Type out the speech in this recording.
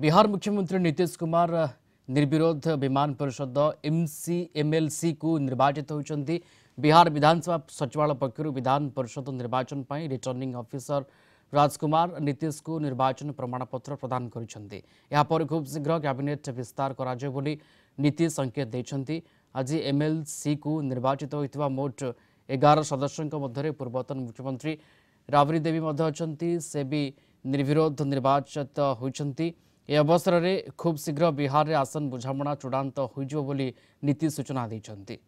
बिहार मुख्यमंत्री नीतीश कुमार निर्विरोध विमान परिषद एमसीएमएलसी को निर्वाचित होती बिहार विधानसभा सचिवालय पक्षर विधान परिषद निर्वाचन पर रिटर्निंग अफिसर राजकुमार नीतीश को निर्वाचन प्रमाणपत्र प्रदान कर खूब शीघ्र कैबिनेट विस्तार करीतीश संकेत देखते आज एमएलसी को निर्वाचित होता मोट एगार सदस्यों मध्य पूर्वतन मुख्यमंत्री राबड़ी देवी अच्छा से भी निर्विरोध निर्वाचित होती ଏ ଅବସରରେ ଖୁବ୍ ଶୀଘ୍ର ବିହାରରେ ଆସନ ବୁଝାମଣା ଚୂଡ଼ାନ୍ତ ହୋଇଯିବ ବୋଲି ନୀତି ସୂଚନା ଦେଇଛନ୍ତି